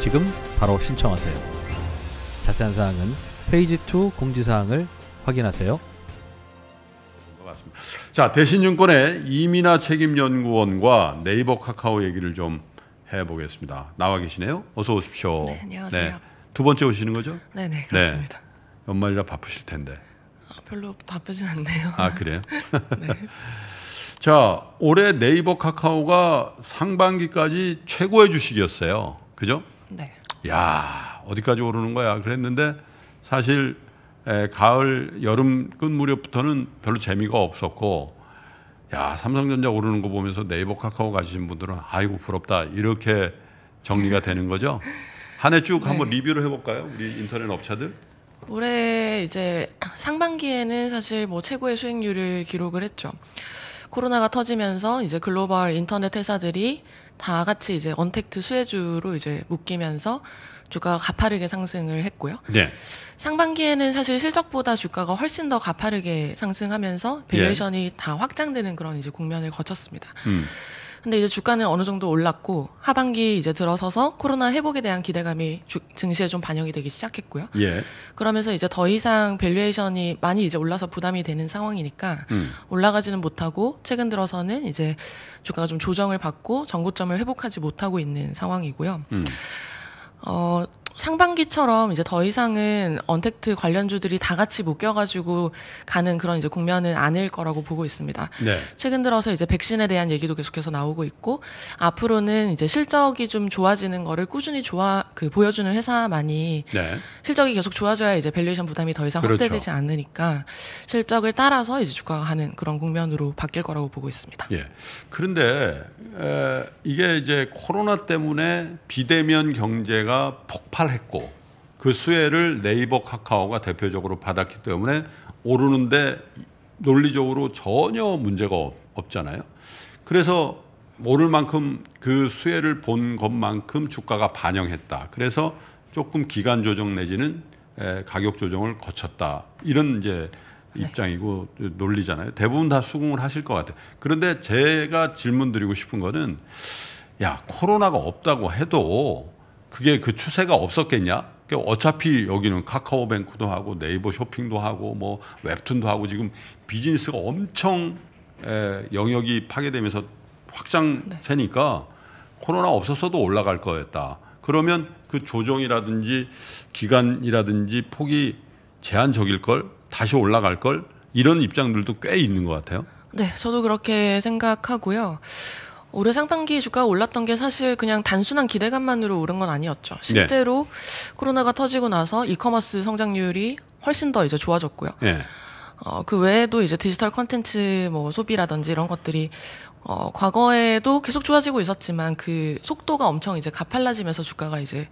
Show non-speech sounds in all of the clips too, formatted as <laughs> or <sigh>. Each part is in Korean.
지금 바로 신청하세요. 자세한 사항은 페이지 2 공지사항을 확인하세요. 자, 대신증권의 이민아 책임연구원과 네이버 카카오 얘기를 좀 해보겠습니다. 나와 계시네요. 어서 오십시오. 네, 안녕하세요. 네, 두 번째 오시는 거죠? 네, 네, 네. 그렇습니다. 네, 연말이라 바쁘실 텐데. 아, 별로 바쁘진 않네요. 아, 그래요? <laughs> 네. <laughs> 자, 올해 네이버 카카오가 상반기까지 최고의 주식이었어요. 그죠? 네. 야 어디까지 오르는 거야 그랬는데 사실 에, 가을 여름 끝 무렵부터는 별로 재미가 없었고 야 삼성전자 오르는 거 보면서 네이버 카카오 가지신 분들은 아이고 부럽다 이렇게 정리가 되는 거죠. 한 해 쭉 한번 네. 리뷰를 해볼까요? 우리 인터넷 업체들? 올해 이제 상반기에는 사실 뭐 최고의 수익률을 기록을 했죠. 코로나가 터지면서 이제 글로벌 인터넷 회사들이 다 같이 이제 언택트 수혜주로 이제 묶이면서 주가가 가파르게 상승을 했고요. 네. 상반기에는 사실 실적보다 주가가 훨씬 더 가파르게 상승하면서 밸류션이 예. 다 확장되는 그런 이제 국면을 거쳤습니다. 음. 근데 이제 주가는 어느 정도 올랐고 하반기 이제 들어서서 코로나 회복에 대한 기대감이 주, 증시에 좀 반영이 되기 시작했고요. 예. 그러면서 이제 더 이상 밸류에이션이 많이 이제 올라서 부담이 되는 상황이니까 음. 올라가지는 못하고 최근 들어서는 이제 주가가 좀 조정을 받고 전고점을 회복하지 못하고 있는 상황이고요. 음. 어, 상반기처럼 이제 더 이상은 언택트 관련주들이 다 같이 묶여가지고 가는 그런 이제 국면은 아닐 거라고 보고 있습니다. 네. 최근 들어서 이제 백신에 대한 얘기도 계속해서 나오고 있고 앞으로는 이제 실적이 좀 좋아지는 거를 꾸준히 좋아 그 보여주는 회사만이 네. 실적이 계속 좋아져야 이제 밸류에이션 부담이 더 이상 그렇죠. 확대되지 않으니까 실적을 따라서 이제 주가가 가는 그런 국면으로 바뀔 거라고 보고 있습니다. 예. 그런데 에, 이게 이제 코로나 때문에 비대면 경제가 폭발 했고 그 수혜를 네이버 카카오가 대표적으로 받았기 때문에 오르는데 논리적으로 전혀 문제가 없잖아요. 그래서 오를 만큼 그 수혜를 본 것만큼 주가가 반영했다. 그래서 조금 기간 조정 내지는 가격 조정을 거쳤다. 이런 이제 네. 입장이고 논리잖아요. 대부분 다 수긍을 하실 것 같아요. 그런데 제가 질문 드리고 싶은 거는 야, 코로나가 없다고 해도 그게 그 추세가 없었겠냐? 어차피 여기는 카카오뱅크도 하고 네이버 쇼핑도 하고 뭐 웹툰도 하고 지금 비즈니스가 엄청 에, 영역이 파괴되면서 확장세니까 네. 코로나 없었어도 올라갈 거였다. 그러면 그 조정이라든지 기간이라든지 폭이 제한적일 걸 다시 올라갈 걸 이런 입장들도 꽤 있는 것 같아요. 네, 저도 그렇게 생각하고요. 올해 상반기 주가 가 올랐던 게 사실 그냥 단순한 기대감만으로 오른 건 아니었죠. 실제로 네. 코로나가 터지고 나서 이커머스 성장률이 훨씬 더 이제 좋아졌고요. 네. 어, 그 외에도 이제 디지털 컨텐츠 뭐 소비라든지 이런 것들이 어, 과거에도 계속 좋아지고 있었지만 그 속도가 엄청 이제 가팔라지면서 주가가 이제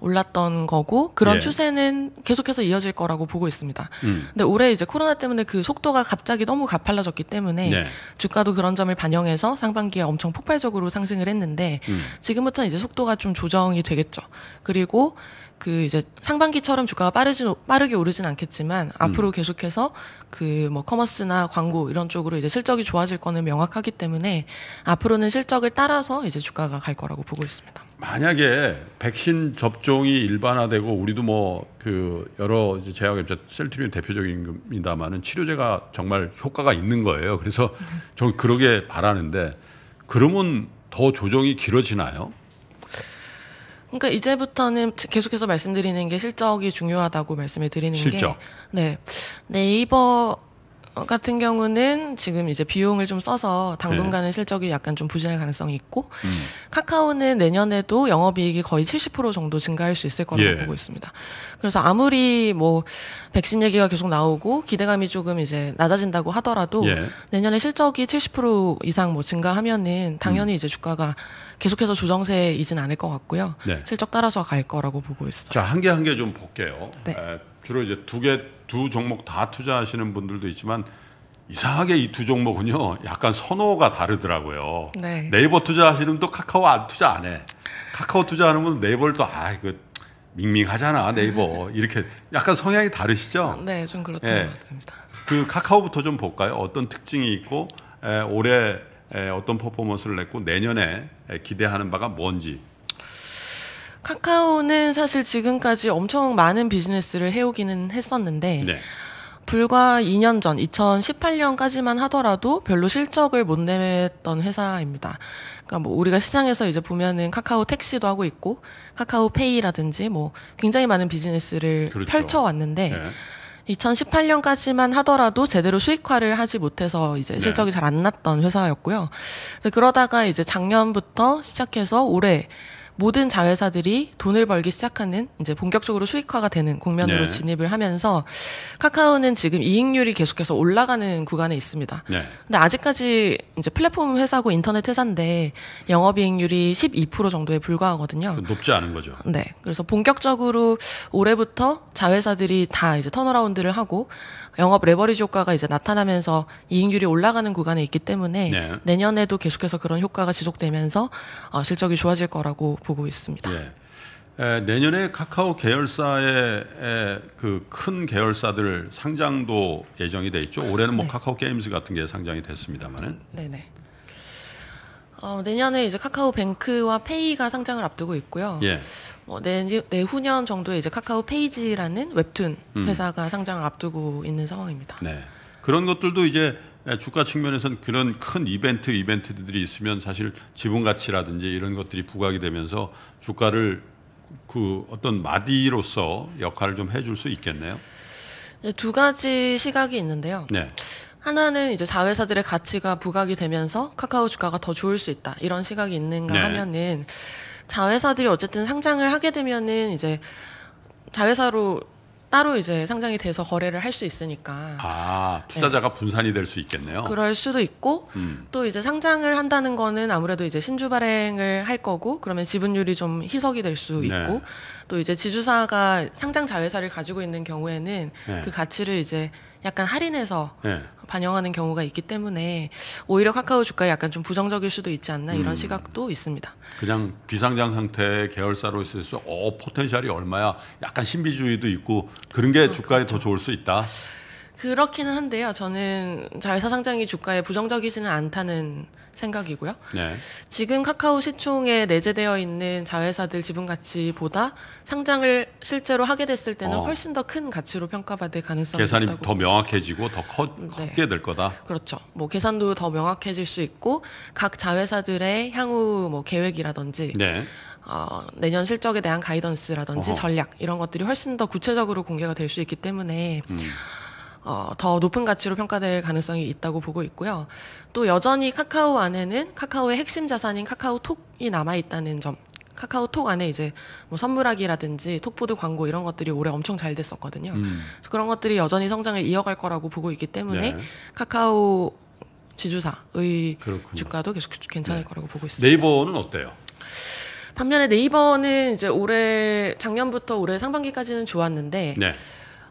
올랐던 거고 그런 예. 추세는 계속해서 이어질 거라고 보고 있습니다. 음. 근데 올해 이제 코로나 때문에 그 속도가 갑자기 너무 가팔라졌기 때문에 네. 주가도 그런 점을 반영해서 상반기에 엄청 폭발적으로 상승을 했는데 음. 지금부터는 이제 속도가 좀 조정이 되겠죠. 그리고 그 이제 상반기처럼 주가가 빠르진 빠르게 오르진 않겠지만 앞으로 음. 계속해서 그 뭐 커머스나 광고 이런 쪽으로 이제 실적이 좋아질 거는 명확하기 때문에 앞으로는 실적을 따라서 이제 주가가 갈 거라고 보고 있습니다. 만약에 백신 접종이 일반화되고 우리도 뭐 그 여러 이제 제약업체 셀트리온 대표적인 겁니다만은 치료제가 정말 효과가 있는 거예요. 그래서 음. 저는 그러게 바라는데 그러면 더 조정이 길어지나요? 그러니까 이제부터는 계속해서 말씀드리는 게 실적이 중요하다고 말씀을 드리는 실적. 게 네. 네이버 같은 경우는 지금 이제 비용을 좀 써서 당분간은 네. 실적이 약간 좀 부진할 가능성이 있고 음. 카카오는 내년에도 영업이익이 거의 70% 정도 증가할 수 있을 거라고 예. 보고 있습니다. 그래서 아무리 뭐 백신 얘기가 계속 나오고 기대감이 조금 이제 낮아진다고 하더라도 예. 내년에 실적이 70% 이상 뭐 증가하면은 당연히 음. 이제 주가가 계속해서 조정세이진 않을 것 같고요. 네. 실적 따라서 갈 거라고 보고 있어요. 자, 한 개 한 개 좀 볼게요. 네. 에, 주로 이제 두개 두 종목 다 투자하시는 분들도 있지만 이상하게 이 두 종목은요 약간 선호가 다르더라고요. 네. 이버 투자하시는 분도 카카오 안 투자 안 해. 카카오 투자하는 분은 네이버를 또아 이거 밍밍하잖아 네이버 <laughs> 이렇게 약간 성향이 다르시죠? 네, 좀 그렇던 예. 것 같습니다. 그 카카오부터 좀 볼까요? 어떤 특징이 있고 에, 올해 에, 어떤 퍼포먼스를 냈고 내년에 에, 기대하는 바가 뭔지 카카오는 사실 지금까지 엄청 많은 비즈니스를 해오기는 했었는데 네. 불과 2년 전 2018년까지만 하더라도 별로 실적을 못 내던 회사입니다. 그러니까 뭐 우리가 시장에서 이제 보면은 카카오 택시도 하고 있고 카카오 페이라든지 뭐 굉장히 많은 비즈니스를 그렇죠. 펼쳐 왔는데 네. 2018년까지만 하더라도 제대로 수익화를 하지 못해서 이제 네. 실적이 네. 잘안 났던 회사였고요. 그러다가 이제 작년부터 시작해서 올해 모든 자회사들이 돈을 벌기 시작하는 이제 본격적으로 수익화가 되는 국면으로 네. 진입을 하면서 카카오는 지금 이익률이 계속해서 올라가는 구간에 있습니다. 네. 근데 아직까지 이제 플랫폼 회사고 인터넷 회사인데 영업 이익률이 12% 정도에 불과하거든요. 높지 않은 거죠. 네. 그래서 본격적으로 올해부터 자회사들이 다 이제 턴어라운드를 하고 영업 레버리지 효과가 이제 나타나면서 이익률이 올라가는 구간에 있기 때문에 네. 내년에도 계속해서 그런 효과가 지속되면서 어, 실적이 좋아질 거라고 보고 있습니다. 네. 에, 내년에 카카오 계열사의 그 큰 계열사들 상장도 예정이 돼 있죠. 올해는 뭐 네. 카카오 게임즈 같은 게 상장이 됐습니다만은. 네네. 어, 내년에 이제 카카오뱅크와 페이가 상장을 앞두고 있고요. 예. 뭐 내, 후년 정도에 이제 카카오 페이지라는 웹툰 음. 회사가 음. 상장을 앞두고 있는 상황입니다. 네. 그런 것들도 이제 예, 주가 측면에서는 그런 큰 이벤트 이벤트들이 있으면 사실 지분 가치라든지 이런 것들이 부각이 되면서 주가를 그 어떤 마디로서 역할을 좀 해줄 수 있겠네요. 네, 두 가지 시각이 있는데요. 네. 하나는 이제 자회사들의 가치가 부각이 되면서 카카오 주가가 더 좋을 수 있다. 이런 시각이 있는가 네. 하면은 자회사들이 어쨌든 상장을 하게 되면은 이제 자회사로 따로 이제 상장이 돼서 거래를 할 수 있으니까. 아, 투자자가 네. 분산이 될 수 있겠네요. 그럴 수도 있고, 음. 또 이제 상장을 한다는 거는 아무래도 이제 신주 발행을 할 거고, 그러면 지분율이 좀 희석이 될수 네. 있고, 또 이제 지주사가 상장 자회사를 가지고 있는 경우에는 네. 그 가치를 이제 약간 할인해서 네. 반영하는 경우가 있기 때문에 오히려 카카오 주가에 약간 좀 부정적일 수도 있지 않나 이런 음. 시각도 있습니다. 그냥 비상장 상태 계열사로 있어서 어 포텐셜이 얼마야 약간 신비주의도 있고 그런 게 어, 주가에 그렇죠. 더 좋을 수 있다. 그렇기는 한데요. 저는 자회사상장이 주가에 부정적이지는 않다는 생각이고요. 네. 지금 카카오 시총에 내재되어 있는 자회사들 지분 가치보다 상장을 실제로 하게 됐을 때는 어. 훨씬 더 큰 가치로 평가받을 가능성이 계산이 있다고 더 명확해지고 더 커, 네. 크게 될 거다. 그렇죠. 뭐 계산도 더 명확해질 수 있고 각 자회사들의 향후 뭐 계획이라든지 네. 어, 내년 실적에 대한 가이던스라든지 어허. 전략 이런 것들이 훨씬 더 구체적으로 공개가 될 수 있기 때문에 음. 어, 더 높은 가치로 평가될 가능성이 있다고 보고 있고요. 또 여전히 카카오 안에는 카카오의 핵심 자산인 카카오톡이 남아 있다는 점. 카카오톡 안에 이제 뭐 선물하기라든지 톡보드 광고 이런 것들이 올해 엄청 잘 됐었거든요. 음. 그래서 그런 것들이 여전히 성장을 이어갈 거라고 보고 있기 때문에 네. 카카오 지주사의 그렇군요. 주가도 계속 괜찮을 네. 거라고 보고 있습니다. 네이버는 어때요? 반면에 네이버는 이제 올해 작년부터 올해 상반기까지는 좋았는데 네.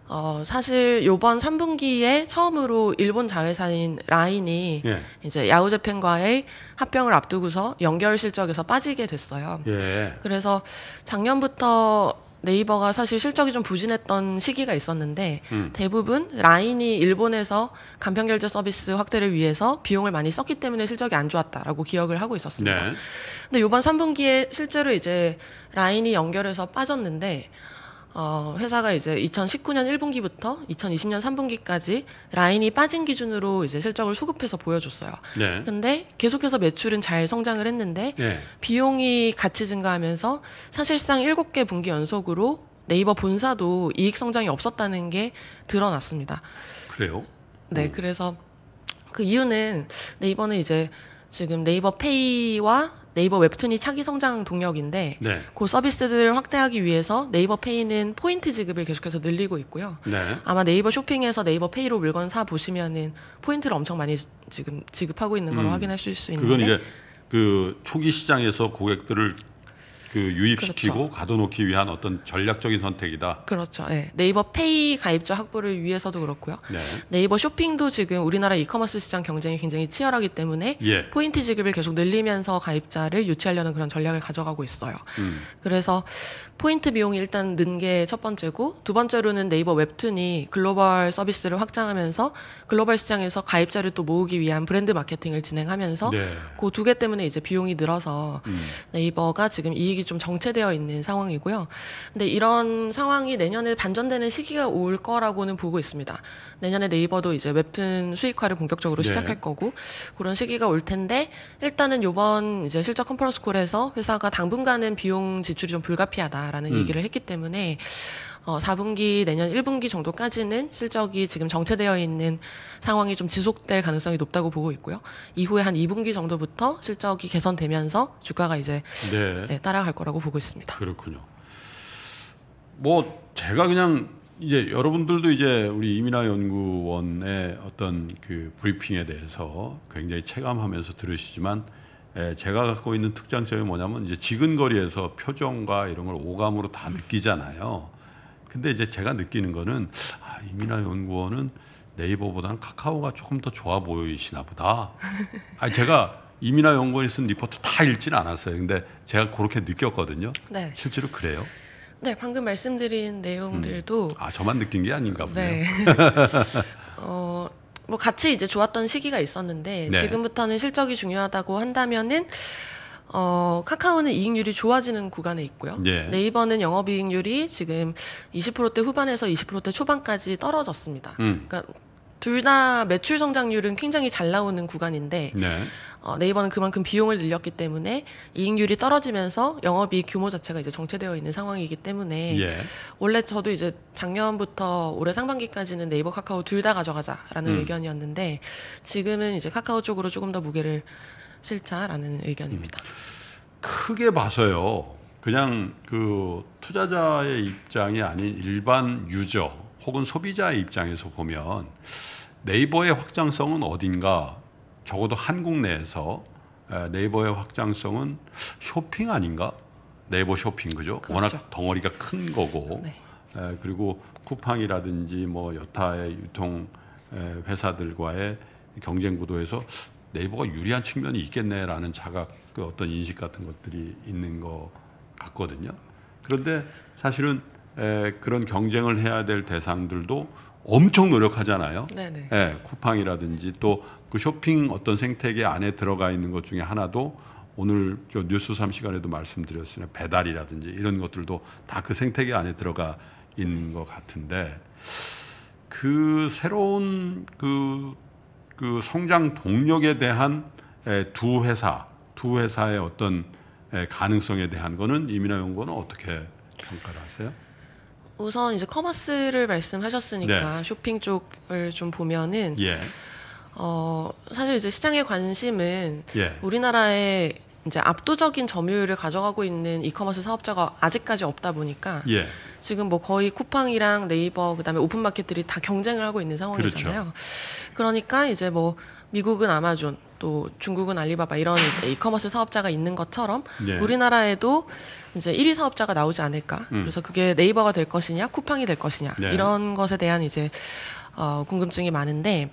어, 사실 요번 3분기에 처음으로 일본 자회사인 라인이 예. 이제 야후재팬과의 합병을 앞두고서 연결 실적에서 빠지게 됐어요. 예. 그래서 작년부터 네이버가 사실 실적이 좀 부진했던 시기가 있었는데 음. 대부분 라인이 일본에서 간편 결제 서비스 확대를 위해서 비용을 많이 썼기 때문에 실적이 안 좋았다라고 기억을 하고 있었습니다. 네. 근데 요번 3분기에 실제로 이제 라인이 연결해서 빠졌는데 어, 회사가 이제 2019년 1분기부터 2020년 3분기까지 라인이 빠진 기준으로 이제 실적을 소급해서 보여줬어요. 네. 근데 계속해서 매출은 잘 성장을 했는데 네. 비용이 같이 증가하면서 사실상 7개 분기 연속으로 네이버 본사도 이익 성장이 없었다는 게 드러났습니다. 그래요? 네, 오. 그래서 그 이유는 네이버는 이제 지금 네이버 페이와 네이버 웹툰이 차기 성장 동력인데 네. 그 서비스들을 확대하기 위해서 네이버 페이는 포인트 지급을 계속해서 늘리고 있고요. 네. 아마 네이버 쇼핑에서 네이버 페이로 물건 사 보시면은 포인트를 엄청 많이 지금 지급하고 있는 걸 음, 확인하실 수 있는데 그건 이제 그 초기 시장에서 고객들을 그 유입시키고 그렇죠. 가둬놓기 위한 어떤 전략적인 선택이다. 그렇죠. 예. 네. 이버 페이 가입자 확보를 위해서도 그렇고요. 네. 이버 쇼핑도 지금 우리나라 이커머스 시장 경쟁이 굉장히 치열하기 때문에 예. 포인트 지급을 계속 늘리면서 가입자를 유치하려는 그런 전략을 가져가고 있어요. 음. 그래서 포인트 비용이 일단 는 게 첫 번째고 두 번째로는 네이버 웹툰이 글로벌 서비스를 확장하면서 글로벌 시장에서 가입자를 또 모으기 위한 브랜드 마케팅을 진행하면서 네. 그두 개 때문에 이제 비용이 늘어서 음. 네이버가 지금 이익이 좀 정체되어 있는 상황이고요. 근데 이런 상황이 내년에 반전되는 시기가 올 거라고는 보고 있습니다. 내년에 네이버도 이제 웹툰 수익화를 본격적으로 네. 시작할 거고 그런 시기가 올 텐데 일단은 요번 이제 실적 컨퍼런스 콜에서 회사가 당분간은 비용 지출이 좀 불가피하다. 있다라는 음. 얘기를 했기 때문에 어, 4분기 내년 1분기 정도까지는 실적이 지금 정체되어 있는 상황이 좀 지속될 가능성이 높다고 보고 있고요. 이후에 한 2분기 정도부터 실적이 개선되면서 주가가 이제 네. 네, 따라갈 거라고 보고 있습니다. 그렇군요. 뭐 제가 그냥 이제 여러분들도 이제 우리 이민아 연구원의 어떤 그 브리핑에 대해서 굉장히 체감하면서 들으시지만 예, 제가 갖고 있는 특장점이 뭐냐면 이제 지근거리에서 표정과 이런 걸 오감으로 다 느끼잖아요. 근데 이제 제가 느끼는 거는 아, 이민아 연구원은 네이버보다는 카카오가 조금 더 좋아 보이시나 보다. 아 제가 이민아 연구원이 쓴 리포트 다읽지는 않았어요. 근데 제가 그렇게 느꼈거든요. 네. 실제로 그래요? 네, 방금 말씀드린 내용들도 음. 아 저만 느낀 게 아닌가 보네요. 네. <laughs> 어, 뭐 같이 이제 좋았던 시기가 있었는데 네. 지금부터는 실적이 중요하다고 한다면은 어, 카카오는 이익률이 좋아지는 구간에 있고요. 예. 네. 네이버는 영업이익률이 지금 20%대 후반에서 20%대 초반까지 떨어졌습니다. 음. 그러니까 둘다 매출 성장률은 굉장히 잘 나오는 구간인데 네. 어, 네이버는 그만큼 비용을 늘렸기 때문에 이익률이 떨어지면서 영업이익 규모 자체가 이제 정체되어 있는 상황이기 때문에 예. 원래 저도 이제 작년부터 올해 상반기까지는 네이버 카카오 둘 다 가져가자라는 음. 의견이었는데 지금은 이제 카카오 쪽으로 조금 더 무게를 실차라는 의견입니다. 음. 크게 봐서요. 그냥 그 투자자의 입장이 아닌 일반 유저 혹은 소비자의 입장에서 보면 네이버의 확장성은 어딘가 적어도 한국 내에서 네이버의 확장성은 쇼핑 아닌가? 네이버 쇼핑 그죠? 그렇죠. 워낙 덩어리가 큰 거고 네. 그리고 쿠팡이라든지 뭐 여타의 유통 회사들과의 경쟁 구도에서 네이버가 유리한 측면이 있겠네라는 자각, 그 어떤 인식 같은 것들이 있는 것 같거든요. 그런데 사실은 그런 경쟁을 해야 될 대상들도 엄청 노력하잖아요. 네 쿠팡이라든지 또 그 쇼핑 어떤 생태계 안에 들어가 있는 것 중에 하나도 오늘 뉴스 3 시간에도 말씀드렸으니 배달이라든지 이런 것들도 다 그 생태계 안에 들어가 있는 네. 것 같은데 그 새로운 그, 그 성장 동력에 대한 두 회사 두 회사의 어떤 가능성에 대한 거는 이민아 연구원은 어떻게 평가를 하세요? 우선 이제 커머스를 말씀하셨으니까 네. 쇼핑 쪽을 좀 보면은 예. 어 사실 이제 시장의 관심은 예. 우리나라의 이제 압도적인 점유율을 가져가고 있는 이커머스 사업자가 아직까지 없다 보니까 예. 지금 뭐 거의 쿠팡이랑 네이버 그다음에 오픈 마켓들이 다 경쟁을 하고 있는 상황이잖아요. 그렇죠. 그러니까 이제 뭐 미국은 아마존, 또 중국은 알리바바 이런 이제 이커머스 사업자가 있는 것처럼 예. 우리나라에도 이제 1위 사업자가 나오지 않을까. 음. 그래서 그게 네이버가 될 것이냐, 쿠팡이 될 것이냐 예. 이런 것에 대한 이제 어, 궁금증이 많은데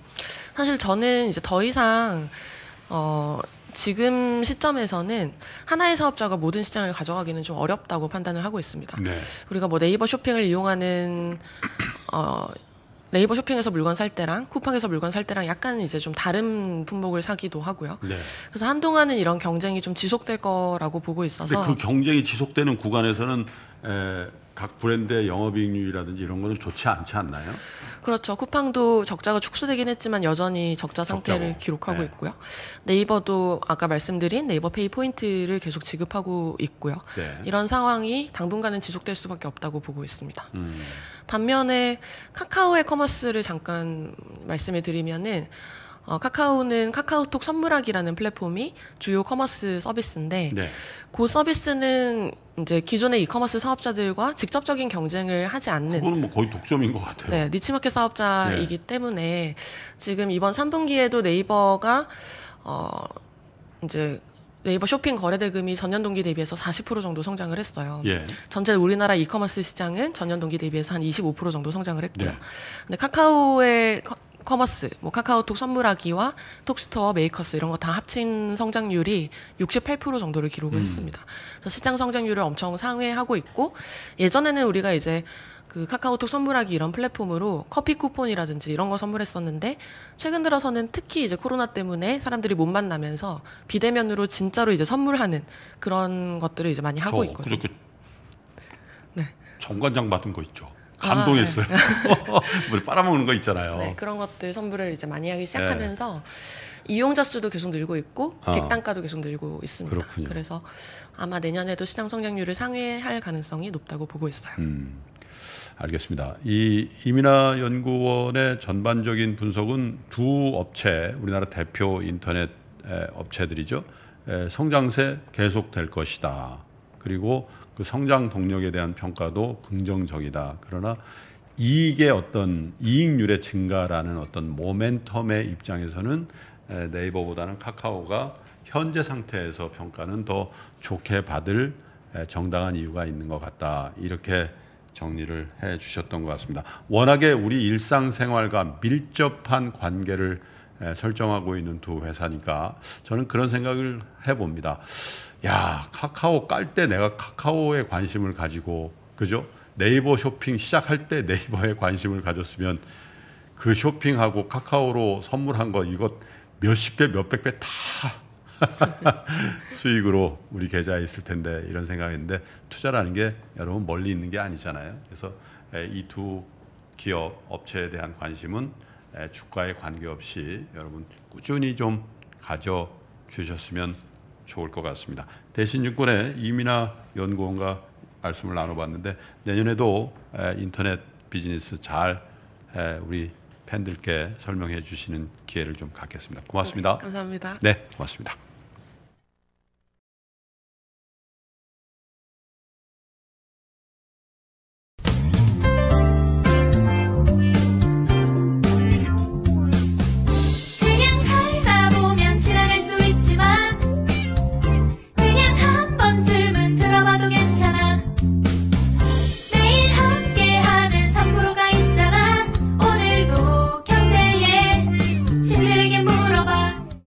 사실 저는 이제 더 이상 어, 지금 시점에서는 하나의 사업자가 모든 시장을 가져가기는 좀 어렵다고 판단을 하고 있습니다. 네. 우리가 뭐 네이버 쇼핑을 이용하는 어, 네이버 쇼핑에서 물건 살 때랑 쿠팡에서 물건 살 때랑 약간 이제 좀 다른 품목을 사기도 하고요. 네. 그래서 한동안은 이런 경쟁이 좀 지속될 거라고 보고 있어서 그 경쟁이 지속되는 구간에서는 에, 각 브랜드의 영업이익률이라든지 이런 거는 좋지 않지 않나요? 그렇죠. 쿠팡도 적자가 축소되긴 했지만 여전히 적자 상태를 적자고. 기록하고 네. 있고요. 네이버도 아까 말씀드린 네이버 페이 포인트를 계속 지급하고 있고요. 네. 이런 상황이 당분간은 지속될 수밖에 없다고 보고 있습니다. 음. 반면에 카카오의 커머스를 잠깐 말씀을 드리면은 어, 카카오는 카카오톡 선물하기라는 플랫폼이 주요 커머스 서비스인데 네. 그 서비스는 이제 기존의 이커머스 사업자들과 직접적인 경쟁을 하지 않는 그거는 뭐 거의 독점인 것 같아요. 네, 니치마켓 사업자이기 네. 때문에 지금 이번 3분기에도 네이버가 어 이제 네이버 쇼핑 거래 대금이 전년 동기 대비해서 40% 정도 성장을 했어요. 예. 전체 우리나라 이커머스 시장은 전년 동기 대비해서 한 25% 정도 성장을 했고요. 예. 근데 카카오의 커머스, 뭐 카카오톡 선물하기와 톡스토어, 메이커스 이런 거 다 합친 성장률이 68% 정도를 기록을 음. 했습니다. 그래서 시장 성장률을 엄청 상회하고 있고 예전에는 우리가 이제 그 카카오톡 선물하기 이런 플랫폼으로 커피 쿠폰이라든지 이런 거 선물했었는데 최근 들어서는 특히 이제 코로나 때문에 사람들이 못 만나면서 비대면으로 진짜로 이제 선물하는 그런 것들을 이제 많이 하고 있거든요. 네. 정관장 받은 거 있죠. 감동했어요. 아, 네. <laughs> 빨아먹는 거 있잖아요. 네, 그런 것들 선물을 이제 많이 하기 시작하면서 네, 네. 이용자 수도 계속 늘고 있고 아, 객단가도 계속 늘고 있습니다. 그렇군요. 그래서 아마 내년에도 시장 성장률을 상회할 가능성이 높다고 보고 있어요. 음, 알겠습니다. 이 이민아 연구원의 전반적인 분석은 두 업체, 우리나라 대표 인터넷 업체들이죠. 성장세 계속될 것이다. 그리고 그 성장 동력에 대한 평가도 긍정적이다. 그러나 이익의 어떤 이익률의 증가라는 어떤 모멘텀의 입장에서는 네이버보다는 카카오가 현재 상태에서 평가는 더 좋게 받을 정당한 이유가 있는 것 같다. 이렇게 정리를 해 주셨던 것 같습니다. 워낙에 우리 일상생활과 밀접한 관계를 예, 설정하고 있는 두 회사니까 저는 그런 생각을 해봅니다. 야 카카오 깔 때 내가 카카오에 관심을 가지고 그죠? 네이버 쇼핑 시작할 때 네이버에 관심을 가졌으면 그 쇼핑하고 카카오로 선물한 거 이것 몇십 배 몇백 배 다 <laughs> 수익으로 우리 계좌에 있을 텐데 이런 생각인데 투자라는 게 여러분 멀리 있는 게 아니잖아요. 그래서 예, 이두 기업 업체에 대한 관심은 주가에 관계없이 여러분 꾸준히 좀 가져 주셨으면 좋을 것 같습니다. 대신증권의 이민아 연구원과 말씀을 나눠봤는데 내년에도 인터넷 비즈니스 잘 우리 팬들께 설명해 주시는 기회를 좀 갖겠습니다. 고맙습니다. 네, 감사합니다. 네, 고맙습니다.